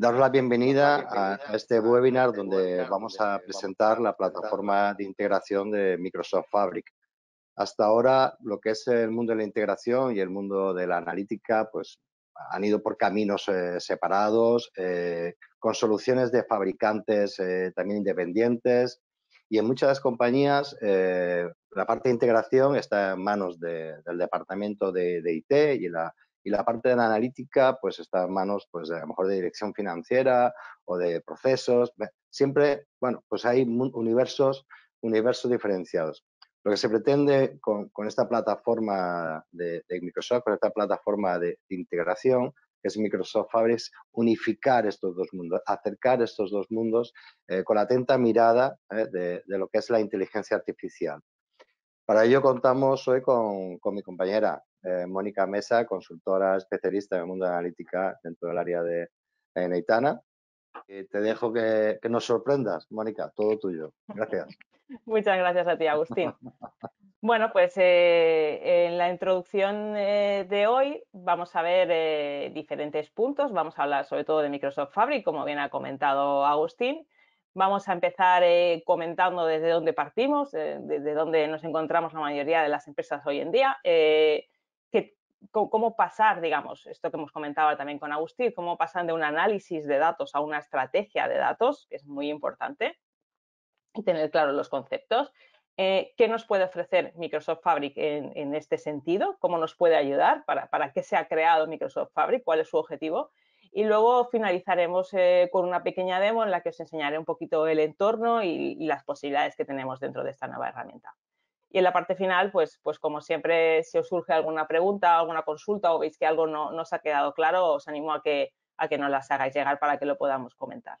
Daros la bienvenida a este, este webinar donde vamos a presentar la plataforma de integración de Microsoft Fabric. Hasta ahora, lo que es el mundo de la integración y el mundo de la analítica, pues han ido por caminos eh, separados, eh, con soluciones de fabricantes eh, también independientes y en muchas compañías la parte de integración está en manos del departamento de, de IT y la, y la parte de la analítica pues está en manos pues a lo mejor de dirección financiera o de procesos. Siempre, bueno, pues hay universos, universos diferenciados. Lo que se pretende con, esta plataforma de, Microsoft, con esta plataforma de, integración, que es Microsoft Fabrics unificar estos dos mundos, acercar estos dos mundos eh, con la atenta mirada eh, de, lo que es la inteligencia artificial. Para ello contamos hoy con mi compañera eh, Mónica Mesa, consultora especialista en el mundo de analítica dentro del área de Neitana. Eh, te dejo que, nos sorprendas, Mónica, todo tuyo. Gracias. Muchas gracias a ti, Agustín. Bueno, pues eh, en la introducción de hoy vamos a ver diferentes puntos. Vamos a hablar sobre todo de Microsoft Fabric, como bien ha comentado Agustín. Vamos a empezar comentando desde dónde partimos, desde dónde nos encontramos la mayoría de las empresas hoy en día cómo pasar, digamos, esto que hemos comentado también con Agustín, cómo pasan de un análisis de datos a una estrategia de datos, que es muy importante, y tener claros los conceptos. Eh, ¿Qué nos puede ofrecer Microsoft Fabric en, este sentido? ¿Cómo nos puede ayudar? ¿Para, ¿Para, qué se ha creado Microsoft Fabric? ¿Cuál es su objetivo? Y luego finalizaremos eh, con una pequeña demo en la que os enseñaré un poquito el entorno y las posibilidades que tenemos dentro de esta nueva herramienta. Y en la parte final, pues, pues como siempre, si os surge alguna pregunta, alguna consulta o veis que algo no, no ha quedado claro, os animo a que, a que nos las hagáis llegar para que lo podamos comentar.